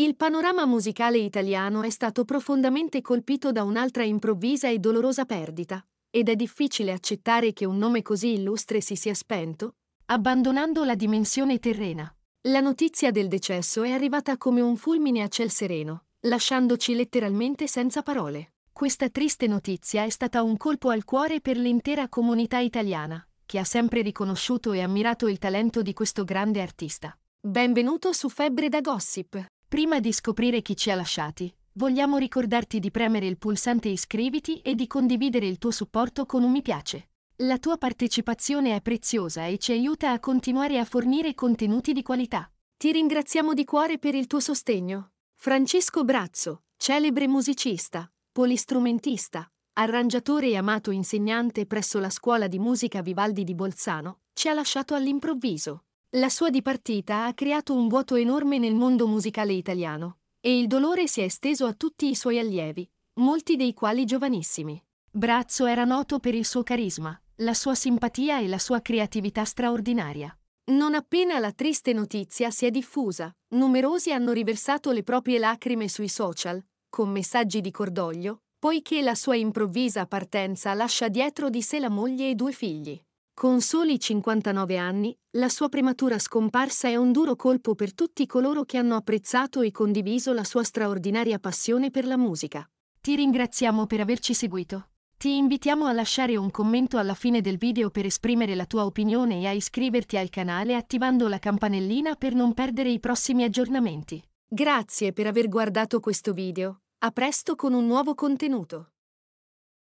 Il panorama musicale italiano è stato profondamente colpito da un'altra improvvisa e dolorosa perdita, ed è difficile accettare che un nome così illustre si sia spento, abbandonando la dimensione terrena. La notizia del decesso è arrivata come un fulmine a ciel sereno, lasciandoci letteralmente senza parole. Questa triste notizia è stata un colpo al cuore per l'intera comunità italiana, che ha sempre riconosciuto e ammirato il talento di questo grande artista. Benvenuto su Febbre da Gossip. Prima di scoprire chi ci ha lasciati, vogliamo ricordarti di premere il pulsante iscriviti e di condividere il tuo supporto con un mi piace. La tua partecipazione è preziosa e ci aiuta a continuare a fornire contenuti di qualità. Ti ringraziamo di cuore per il tuo sostegno. Francesco Brazzo, celebre musicista, polistrumentista, arrangiatore e amato insegnante presso la scuola di musica Vivaldi di Bolzano, ci ha lasciato all'improvviso. La sua dipartita ha creato un vuoto enorme nel mondo musicale italiano, e il dolore si è esteso a tutti i suoi allievi, molti dei quali giovanissimi. Brazzo era noto per il suo carisma, la sua simpatia e la sua creatività straordinaria. Non appena la triste notizia si è diffusa, numerosi hanno riversato le proprie lacrime sui social, con messaggi di cordoglio, poiché la sua improvvisa partenza lascia dietro di sé la moglie e due figli. Con soli 59 anni, la sua prematura scomparsa è un duro colpo per tutti coloro che hanno apprezzato e condiviso la sua straordinaria passione per la musica. Ti ringraziamo per averci seguito. Ti invitiamo a lasciare un commento alla fine del video per esprimere la tua opinione e a iscriverti al canale attivando la campanellina per non perdere i prossimi aggiornamenti. Grazie per aver guardato questo video. A presto con un nuovo contenuto.